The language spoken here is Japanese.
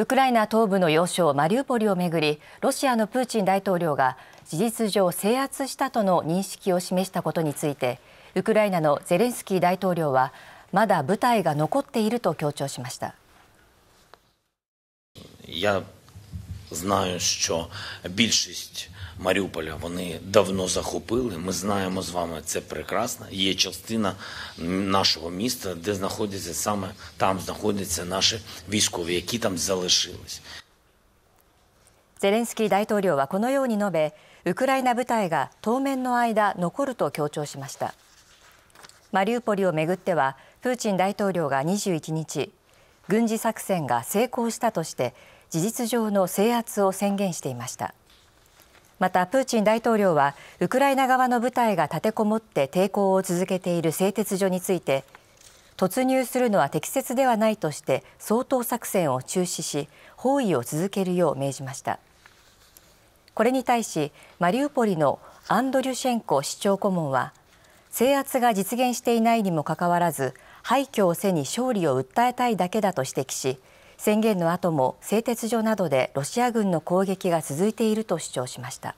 ウクライナ東部の要衝マリウポリをめぐりロシアのプーチン大統領が事実上制圧したとの認識を示したことについてウクライナのゼレンスキー大統領はまだ部隊が残っていると強調しました。знаю, що більшість Маріуполя вони давно захопили. Ми знаємо з вами це прекрасно. Є частина нашого міста, де знаходяться саме там знаходяться наші військові, які там залишились. ゼレンスキー大統領はこのように述べ、ウクライナ部隊が当面の間残ると強調しました。マリウポリをめぐっては、プーチン大統領が21日、軍事作戦が成功したとして、事実上の制圧を宣言していました。またプーチン大統領はウクライナ側の部隊が立てこもって抵抗を続けている製鉄所について突入するのは適切ではないとして相当作戦を中止し包囲を続けるよう命じましたこれに対しマリウポリのアンドリュシェンコ市長顧問は制圧が実現していないにもかかわらず廃墟を背に勝利を訴えたいだけだと指摘し宣言の後も製鉄所などでロシア軍の攻撃が続いていると主張しました。